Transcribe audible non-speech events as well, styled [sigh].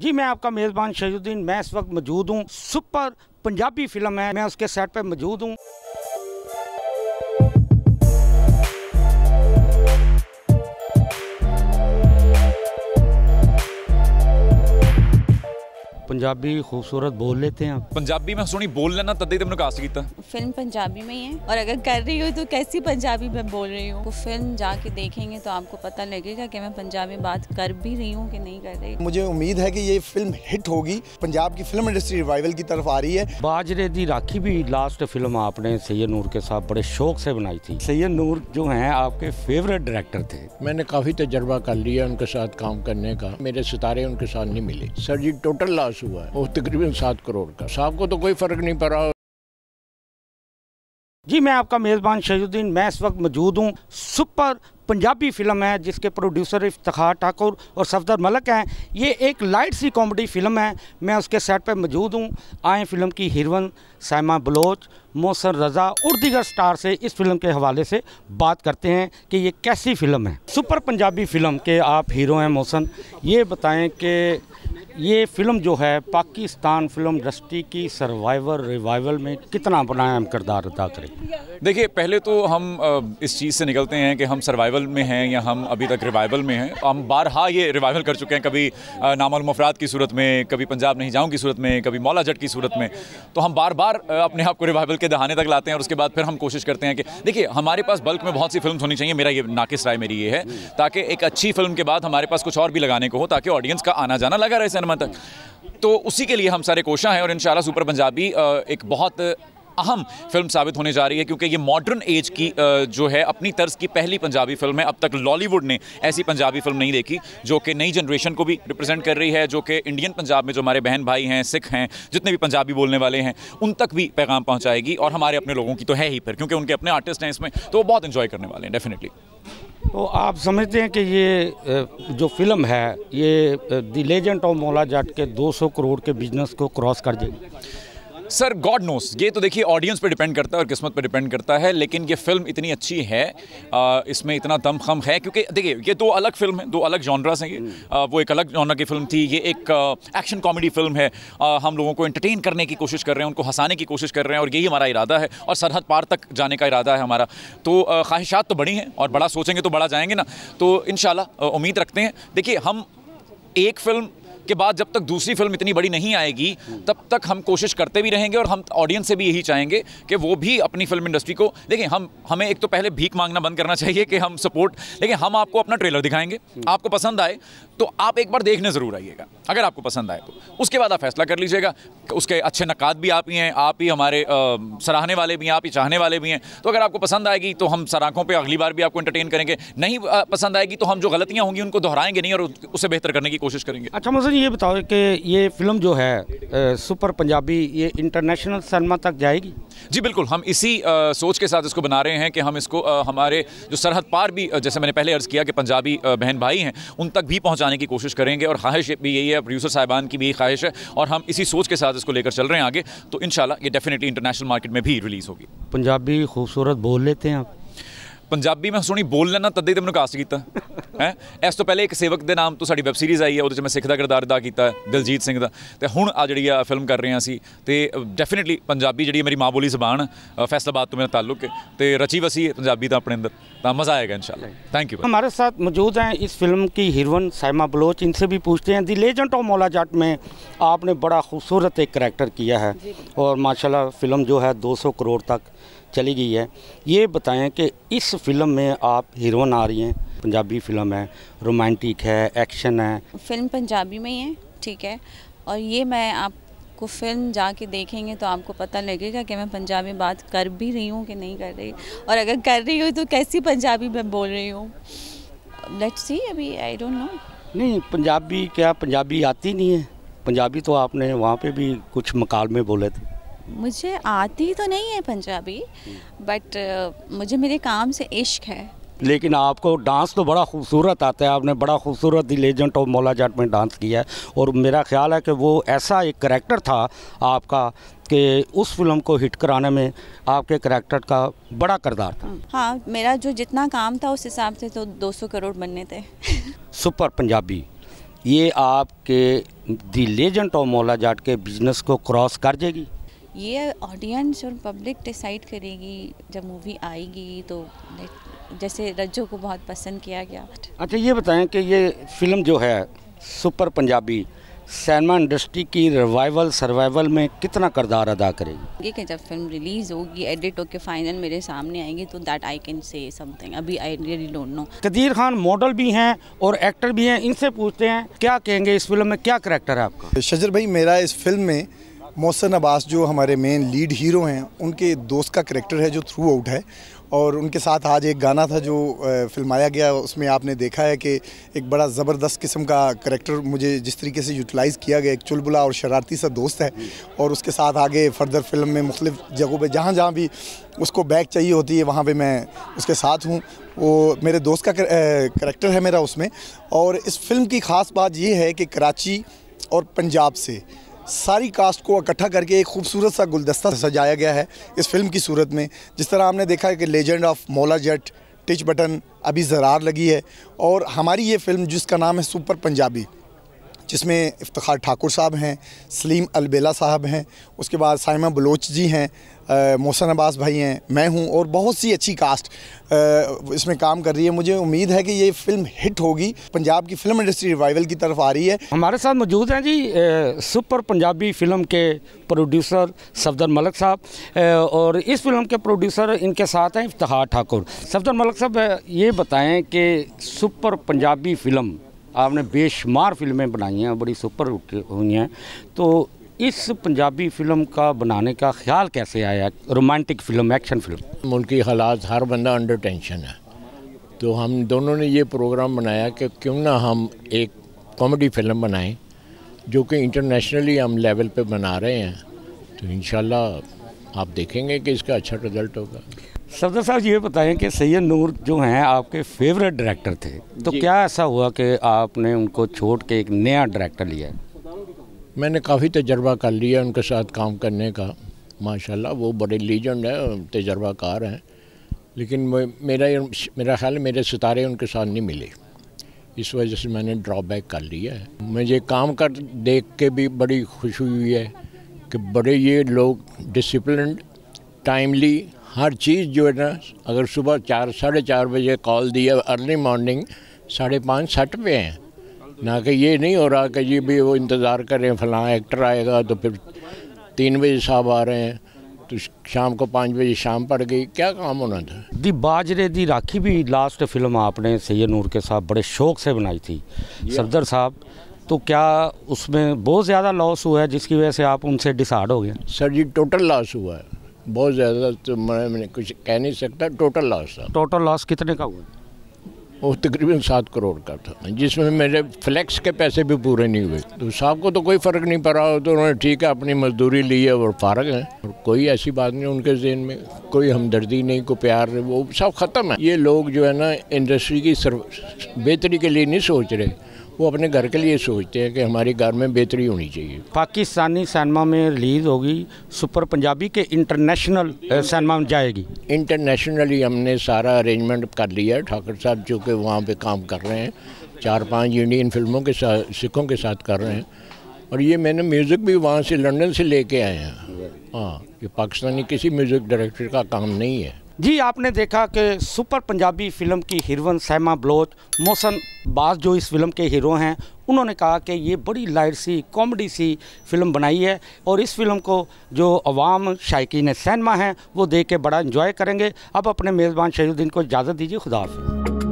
जी मैं आपका मेज़बान शहीदुद्दीन मैं इस वक्त मौजूद हूँ सुपर पंजाबी फिल्म है मैं उसके सेट पर मौजूद हूँ पंजाबी खूबसूरत बोल लेते हैं पंजाबी मैं सुनी बोल लेना ਤਦ ही ਤੇ ਮੈਨੂੰ ਕਾਸਟ फिल्म पंजाबी में ही है और अगर कर रही हूँ तो कैसी पंजाबी में बोल रही हूँ वो फिल्म जाके देखेंगे तो आपको पता लगेगा कि मैं पंजाबी बात कर भी रही हूँ कि नहीं कर रही मुझे उम्मीद है कि ये फिल्म हिट होगी पंजाब की फिल्म इंडस्ट्री रिवाइवल की तरफ आ रही है बाजरे दी राखी भी लास्ट फिल्म आपने सैयद नूर के साथ बड़े शौक से बनाई थी सैयद नूर जो है आपके फेवरेट डायरेक्टर थे मैंने काफी तजर्बा कर लिया उनके साथ काम करने का मेरे सितारे उनके साथ नहीं मिले sir ji total loss loss हुआ है वो तकरीबन सात करोड़ का साहब को तो कोई फर्क नहीं पड़ा जी मैं आपका मेज़बान शहीदुद्दीन मैं इस वक्त मौजूद हूँ सुपर पंजाबी फिल्म है जिसके प्रोड्यूसर इफ्तार ठाकुर और सफदर मलक हैं ये एक लाइट सी कॉमेडी फिल्म है मैं उसके सेट पर मौजूद हूँ आए फिल्म की हिरवन सैमा बलोच मोहसन रज़ा और दीगर स्टार से इस फिल्म के हवाले से बात करते हैं कि ये कैसी फिल्म है सुपर पंजाबी फिल्म के आप हीरो हैं मोहसन ये बताएं कि ये फिल्म जो है पाकिस्तान फिल्म इंडस्ट्री की सर्वाइवर रिवाइवल में कितना अपना अहम किरदार अदा करें देखिए पहले तो हम इस चीज़ से निकलते हैं कि हम सर्वाइवल में हैं या हम अभी तक रिवाइवल में हैं हम बारहा ये रिवाइवल कर चुके हैं कभी नामाल मुफराद की सूरत में कभी पंजाब नहीं जाऊँ की सूरत में कभी मौला जट की सूरत में तो हम बार बार अपने आप को रिवाइवल के दहाने तक लाते हैं और उसके बाद फिर हम कोशिश करते हैं कि देखिए हमारे पास बल्क में बहुत सी फिल्म होनी चाहिए मेरा ये नाकिस राय मेरी ये है ताकि एक अच्छी फिल्म के बाद हमारे पास कुछ और भी लगाने को हो ताकि ऑडियंस का आना जाना लगा रहे सिनेमा तक तो उसी के लिए हम सारे कोशा हैं और इन सुपर पंजाबी एक बहुत अहम फिल्म साबित होने जा रही है क्योंकि ये मॉडर्न एज की जो है अपनी तर्ज की पहली पंजाबी फिल्म है अब तक लॉलीवुड ने ऐसी पंजाबी फिल्म नहीं देखी जो कि नई जनरेशन को भी रिप्रेजेंट कर रही है जो कि इंडियन पंजाब में जो हमारे बहन भाई हैं सिख हैं जितने भी पंजाबी बोलने वाले हैं उन तक भी पैगाम पहुँचाएगी और हमारे अपने लोगों की तो है ही फिर क्योंकि उनके अपने आर्टिस्ट हैं इसमें तो वो बहुत इन्जॉय करने वाले हैं डेफिनेटली तो आप समझते हैं कि ये जो फिल्म है ये द लेजेंड ऑफ मौला जाट के 200 करोड़ के बिजनेस को क्रॉस कर देगी सर गॉड नोस ये तो देखिए ऑडियंस पे डिपेंड करता है और किस्मत पे डिपेंड करता है लेकिन ये फिल्म इतनी अच्छी है इसमें इतना दम खम है क्योंकि देखिए ये दो अलग फिल्म है दो अलग जॉनरास हैं ये वो एक अलग जॉनर की फिल्म थी ये एक एक्शन कॉमेडी फिल्म है हम लोगों को एंटरटेन करने की कोशिश कर रहे हैं उनको हंसाने की कोशिश कर रहे हैं और यही हमारा इरादा है और सरहद पार तक जाने का इरादा है हमारा तो ख्वाहिशात तो बड़ी हैं और बड़ा सोचेंगे तो बड़ा जाएंगे ना तो इन उम्मीद रखते हैं देखिए हम एक फिल्म के बाद जब तक दूसरी फिल्म इतनी बड़ी नहीं आएगी तब तक हम कोशिश करते भी रहेंगे और हम ऑडियंस से भी यही चाहेंगे कि वो भी अपनी फिल्म इंडस्ट्री को देखिए हम हमें एक तो पहले भीख मांगना बंद करना चाहिए कि हम सपोर्ट लेकिन हम आपको अपना ट्रेलर दिखाएंगे आपको पसंद आए तो आप एक बार देखने ज़रूर आइएगा अगर आपको पसंद आए तो उसके बाद आप फैसला कर लीजिएगा उसके अच्छे नकाद भी आप ही हैं आप ही हमारे सराहने वाले भी हैं आप ही चाहने वाले भी हैं तो अगर आपको पसंद आएगी तो हम सराखों पर अगली बार भी आपको इंटरटेन करेंगे नहीं पसंद आएगी तो हम जो गलतियाँ होंगी उनको दोहराएंगे नहीं और उसे बेहतर करने की कोशिश करेंगे अच्छा सर ये बताओ कि ये फिल्म जो है सुपर पंजाबी ये इंटरनेशनल सिनेमा तक जाएगी जी बिल्कुल हम इसी आ, सोच के साथ इसको बना रहे हैं कि हम इसको आ, हमारे जो सरहद पार भी जैसे मैंने पहले अर्ज़ किया कि पंजाबी बहन भाई हैं उन तक भी पहुंचाने की कोशिश करेंगे और ख्वाहिश भी यही है प्रोड्यूसर साहिबान की भी ख्वाहिश है और हम इसी सोच के साथ इसको लेकर चल रहे हैं आगे तो इन ये डेफिनेटली इंटरनेशनल मार्केट में भी रिलीज़ होगी पंजाबी खूबसूरत बोल लेते हैं आप ਪੰਜਾਬੀ ਮੈਂ ਸੁਣੀ ਬੋਲ ਲੈਣਾ ਹੀ ਤੇ ਮੈਨੂੰ ਕਾਸਟ ਕੀਤਾ ਹੈ ਇਸ ਤੋਂ ਪਹਿਲੇ ਇੱਕ ਸੇਵਕ ਦੇ ਨਾਮ ਤੋਂ ਸਾਡੀ ਵੈਬ ਸੀਰੀਜ਼ ਆਈ ਹੈ ਉਹਦੇ ਵਿੱਚ ਮੈਂ ਸਿੱਖ ਦਾ ਕਿਰਦਾਰ ਅਦਾ ਕੀਤਾ ਦਿਲਜੀਤ ਸਿੰਘ ਦਾ ਤੇ ਹੁਣ ਆ ਜਿਹੜੀ ਆ ਫਿਲਮ ਕਰ ਰਹੇ ਹਾਂ ਅਸੀਂ ਤੇ ਡੈਫੀਨਿਟਲੀ ਪੰਜਾਬੀ ਜਿਹੜੀ ਮੇਰੀ ਮਾਂ ਬੋਲੀ ਜ਼ਬਾਨ ਫੈਸਲਾਬਾਦ ਤੋਂ ਮੇਰਾ ਤਾਲੁਕ ਹੈ ਤੇ ਰਚੀ ਵਸੀ ਪੰਜਾਬੀ ਤਾਂ ਆਪਣੇ ਅੰਦਰ ਤਾਂ ਮਜ਼ਾ ਆਏਗਾ ਇਨਸ਼ਾਅੱਲਾ ਥੈਂਕ ਯੂ ਹਮਾਰੇ ਸਾਥ ਮੌਜੂਦ ਹੈ ਇਸ ਫਿਲਮ ਕੀ ਹੀਰੋਇਨ ਸਾਇਮਾ ਬਲੋਚ इनसे भी ਪੁੱਛਦੇ ਹਾਂ ਦੀ ਲੈਜੈਂਡ ਆਫ ਮੌਲਾ ਜੱਟ ਮੈਂ ਆਪਨੇ ਬੜਾ ਖੂਬਸੂਰਤ ਇੱਕ ਕੈਰੈਕਟਰ किया ਹੈ ਔਰ ਮਾਸ਼ਾਅੱਲਾ ਫਿਲਮ ਜੋ ਹੈ 200 ਕਰੋੜ ਤੱਕ चली गई है ये बताएं कि इस फिल्म में आप हीरोइन आ रही हैं पंजाबी फिल्म है रोमांटिक है एक्शन है फिल्म पंजाबी में ही है ठीक है और ये मैं आपको फिल्म जाके देखेंगे तो आपको पता लगेगा कि मैं पंजाबी बात कर भी रही हूँ कि नहीं कर रही और अगर कर रही हूँ तो कैसी पंजाबी मैं बोल रही हूँ लेट्स सी अभी आई डोंट नो नहीं पंजाबी क्या पंजाबी आती नहीं है पंजाबी तो आपने वहाँ पे भी कुछ मकाल में बोले थे मुझे आती तो नहीं है पंजाबी बट uh, मुझे मेरे काम से इश्क है लेकिन आपको डांस तो बड़ा खूबसूरत आता है आपने बड़ा खूबसूरत दी लेजेंट ऑफ मौला जाट में डांस किया है और मेरा ख्याल है कि वो ऐसा एक करेक्टर था आपका कि उस फिल्म को हिट कराने में आपके करेक्टर का बड़ा करदार था हाँ, हाँ मेरा जो जितना काम था उस हिसाब से तो 200 करोड़ बनने थे सुपर [laughs] पंजाबी ये आपके दी लेजेंट ऑफ मौला जाट के बिजनेस को क्रॉस कर देगी ये ऑडियंस और पब्लिक डिसाइड करेगी जब मूवी आएगी तो जैसे रज्जो को बहुत पसंद किया गया अच्छा ये बताएं कि ये फिल्म जो है सुपर पंजाबी सैनमा इंडस्ट्री की रिवाइवल सर्वाइवल में कितना करदार अदा करेगी ठीक है जब फिल्म रिलीज़ होगी एडिट होकर फाइनल मेरे सामने आएंगे तो that I can say something अभी I really don't know Qadeer Khan model भी हैं और एक्टर भी हैं इनसे पूछते हैं क्या कहेंगे इस फिल्म में क्या करेक्टर है आपका शजर भाई मेरा इस फिल्म में मोहसन अब्बास जो हमारे मेन लीड हीरो हैं उनके दोस्त का करेक्टर है जो थ्रू आउट है और उनके साथ आज एक गाना था जो फिल्माया गया उसमें आपने देखा है कि एक बड़ा ज़बरदस्त किस्म का करेक्टर मुझे जिस तरीके से यूटिलाइज़ किया गया एक चुलबुला और शरारती सा दोस्त है और उसके साथ आगे फर्दर फिल्म में मुख्तु जगहों पर जहाँ जहाँ भी उसको बैग चाहिए होती है वहाँ पर मैं उसके साथ हूँ वो मेरे दोस्त का करेक्टर है मेरा उसमें और इस फिल्म की ख़ास बात यह है कि कराची और पंजाब से सारी कास्ट को इकट्ठा करके एक खूबसूरत सा गुलदस्ता सजाया गया है इस फिल्म की सूरत में जिस तरह हमने देखा है कि लेजेंड ऑफ मौला जट टिच बटन अभी जरार लगी है और हमारी ये फिल्म जिसका नाम है सुपर पंजाबी जिसमें इफ्तार ठाकुर साहब हैं सलीम अलबेला साहब हैं उसके बाद साइमा बलोच जी हैं मोहसन अब्बास भाई हैं मैं हूं और बहुत सी अच्छी कास्ट इसमें काम कर रही है मुझे उम्मीद है कि ये फिल्म हिट होगी पंजाब की फिल्म इंडस्ट्री रिवाइवल की तरफ आ रही है हमारे साथ मौजूद हैं जी सुपर पंजाबी फिल्म के प्रोड्यूसर सफदर मलक साहब और इस फिल्म के प्रोड्यूसर इनके साथ हैं इफ्तार ठाकुर सफदर मलक साहब ये बताएँ कि सुपर पंजाबी फिल्म आपने बेशुमार फिल्में बनाई हैं बड़ी सुपर हुई हैं तो इस पंजाबी फिल्म का बनाने का ख्याल कैसे आया रोमांटिक फिल्म एक्शन फिल्म मुल्की हालात हर बंदा अंडर टेंशन है तो हम दोनों ने ये प्रोग्राम बनाया कि क्यों ना हम एक कॉमेडी फिल्म बनाएं जो कि इंटरनेशनली हम लेवल पे बना रहे हैं तो इन आप देखेंगे कि इसका अच्छा रिज़ल्ट होगा सफदर साहब ये बताएं कि सैयद नूर जो हैं आपके फेवरेट डायरेक्टर थे तो क्या ऐसा हुआ कि आपने उनको छोड़ के एक नया डायरेक्टर लिया मैंने काफ़ी तजर्बा कर लिया उनके साथ काम करने का माशाल्लाह वो बड़े लीजेंड हैं तजर्बाकार हैं लेकिन मेरा मेरा ख्याल मेरे सितारे उनके साथ नहीं मिले इस वजह से मैंने ड्रॉबैक कर लिया है मुझे काम कर देख के भी बड़ी खुशी हुई है कि बड़े ये लोग डिसिप्लिन टाइमली हर चीज़ जो है ना अगर सुबह चार साढ़े चार बजे कॉल दिया अर्ली मॉर्निंग साढ़े पाँच सठ पे हैं ना कि ये नहीं हो रहा कि जी भी वो इंतज़ार करें फलां एक्टर आएगा तो फिर तीन बजे साहब आ रहे हैं तो शाम को पाँच बजे शाम पड़ गई क्या काम होना था दी बाजरे दी राखी भी लास्ट फिल्म आपने सैयद नूर के साथ बड़े शौक से बनाई थी सफदर साहब तो क्या उसमें बहुत ज़्यादा लॉस हुआ है जिसकी वजह से आप उनसे डिसाइड हो गए सर जी टोटल लॉस हुआ है बहुत ज़्यादा तो मैं, मैं कुछ कह नहीं सकता टोटल लॉस था टोटल लॉस कितने का हुआ वो तकरीबन सात करोड़ का था जिसमें मेरे फ्लैक्स के पैसे भी पूरे नहीं हुए तो साहब को तो कोई फ़र्क नहीं पड़ा तो उन्होंने ठीक है अपनी मजदूरी ली है और फारग है और कोई ऐसी बात नहीं उनके जेहन में कोई हमदर्दी नहीं कोई प्यार नहीं वो सब ख़त्म है ये लोग जो है ना इंडस्ट्री की बेहतरी के लिए नहीं सोच रहे वो अपने घर के लिए सोचते हैं कि हमारे घर में बेहतरी होनी चाहिए पाकिस्तानी सिनेमा में रिलीज़ होगी सुपर पंजाबी के इंटरनेशनल सिनेमा में जाएगी इंटरनेशनली हमने सारा अरेंजमेंट कर लिया है ठाकर साहब जो कि वहाँ पर काम कर रहे हैं चार पाँच इंडियन फिल्मों के साथ सिखों के साथ कर रहे हैं और ये मैंने म्यूज़िक भी वहाँ से लंदन से लेके आए हैं हाँ ये पाकिस्तानी किसी म्यूज़िक डायरेक्टर का काम नहीं है जी आपने देखा कि सुपर पंजाबी फिल्म की हिरवन सैमा ब्लोच मोहसन बास जो इस फिल्म के हीरो हैं उन्होंने कहा कि ये बड़ी लाइट सी कॉमेडी सी फिल्म बनाई है और इस फिल्म को जो अवाम ने सैनमा हैं वो देख के बड़ा इन्जॉय करेंगे अब अपने मेज़बान शहीदुद्दीन को इजाज़त दीजिए खुदा